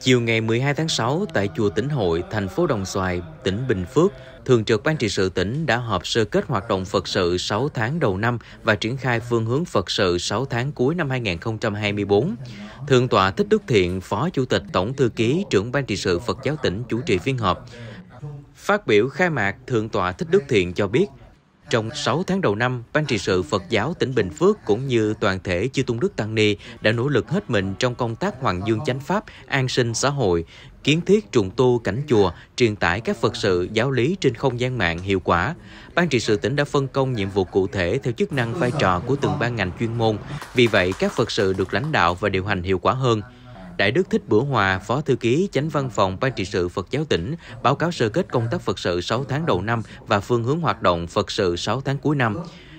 Chiều ngày 12 tháng 6 tại chùa Tĩnh Hội, thành phố Đồng Xoài, tỉnh Bình Phước, Thường trực Ban trị sự tỉnh đã họp sơ kết hoạt động Phật sự 6 tháng đầu năm và triển khai phương hướng Phật sự 6 tháng cuối năm 2024. Thượng tọa Thích Đức Thiện, Phó Chủ tịch Tổng Thư ký, trưởng Ban trị sự Phật giáo tỉnh chủ trì phiên họp. Phát biểu khai mạc, Thượng tọa Thích Đức Thiện cho biết, trong 6 tháng đầu năm, Ban trị sự Phật giáo tỉnh Bình Phước cũng như toàn thể chư Tôn Đức Tăng Ni đã nỗ lực hết mình trong công tác hoàng dương chánh pháp, an sinh xã hội, kiến thiết trùng tu cảnh chùa, truyền tải các Phật sự giáo lý trên không gian mạng hiệu quả. Ban trị sự tỉnh đã phân công nhiệm vụ cụ thể theo chức năng vai trò của từng ban ngành chuyên môn, vì vậy các Phật sự được lãnh đạo và điều hành hiệu quả hơn. Đại Đức Thích Bửu Hòa, Phó Thư ký, Chánh Văn phòng Ban trị sự Phật giáo tỉnh, báo cáo sơ kết công tác Phật sự 6 tháng đầu năm và phương hướng hoạt động Phật sự 6 tháng cuối năm.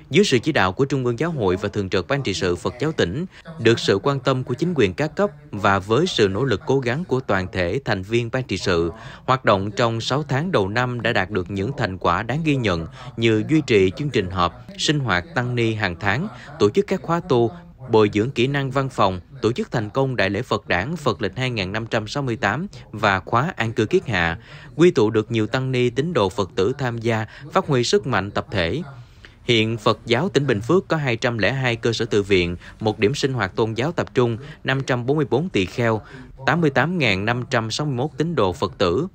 Dưới sự chỉ đạo của Trung ương Giáo hội và Thường trực Ban trị sự Phật giáo tỉnh, được sự quan tâm của chính quyền các cấp và với sự nỗ lực cố gắng của toàn thể thành viên Ban trị sự, hoạt động trong 6 tháng đầu năm đã đạt được những thành quả đáng ghi nhận như duy trì chương trình họp, sinh hoạt tăng ni hàng tháng, tổ chức các khóa tu, bồi dưỡng kỹ năng văn phòng, tổ chức thành công Đại lễ Phật Đản Phật lịch 2568 và khóa An cư kiết hạ, quy tụ được nhiều tăng ni tín đồ Phật tử tham gia, phát huy sức mạnh tập thể. Hiện Phật giáo tỉnh Bình Phước có 202 cơ sở tự viện, một điểm sinh hoạt tôn giáo tập trung, 544 tỳ kheo, 88.561 tín đồ Phật tử.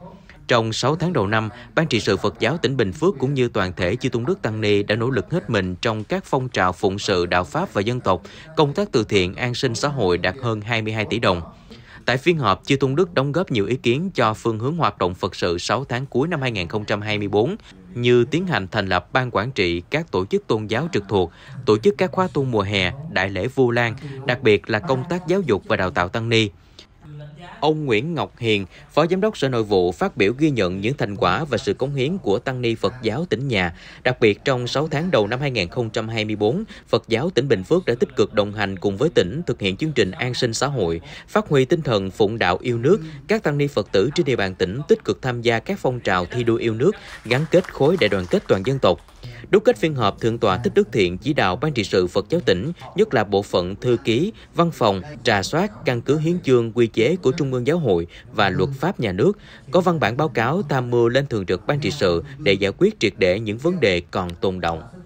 Trong 6 tháng đầu năm, Ban trị sự Phật giáo tỉnh Bình Phước cũng như toàn thể chư Tôn Đức Tăng Ni đã nỗ lực hết mình trong các phong trào phụng sự đạo Pháp và dân tộc, công tác từ thiện an sinh xã hội đạt hơn 22 tỷ đồng. Tại phiên họp, Chư Tôn Đức đóng góp nhiều ý kiến cho phương hướng hoạt động Phật sự 6 tháng cuối năm 2024 như tiến hành thành lập ban quản trị các tổ chức tôn giáo trực thuộc, tổ chức các khóa tu mùa hè, đại lễ Vu Lan, đặc biệt là công tác giáo dục và đào tạo tăng ni. Ông Nguyễn Ngọc Hiền, Phó Giám đốc Sở Nội vụ phát biểu ghi nhận những thành quả và sự cống hiến của Tăng ni Phật giáo tỉnh nhà. Đặc biệt trong 6 tháng đầu năm 2024, Phật giáo tỉnh Bình Phước đã tích cực đồng hành cùng với tỉnh thực hiện chương trình an sinh xã hội, phát huy tinh thần phụng đạo yêu nước. Các tăng ni Phật tử trên địa bàn tỉnh tích cực tham gia các phong trào thi đua yêu nước, gắn kết khối đại đoàn kết toàn dân tộc, Đúc kết phiên họp, Thượng tọa Thích Đức Thiện chỉ đạo Ban trị sự Phật giáo tỉnh, nhất là bộ phận thư ký, văn phòng, trà soát căn cứ hiến chương quy chế của Trung ương Giáo hội và luật ừ. pháp nhà nước, có văn bản báo cáo tham mưu lên Thường trực Ban trị sự để giải quyết triệt để những vấn đề còn tồn động.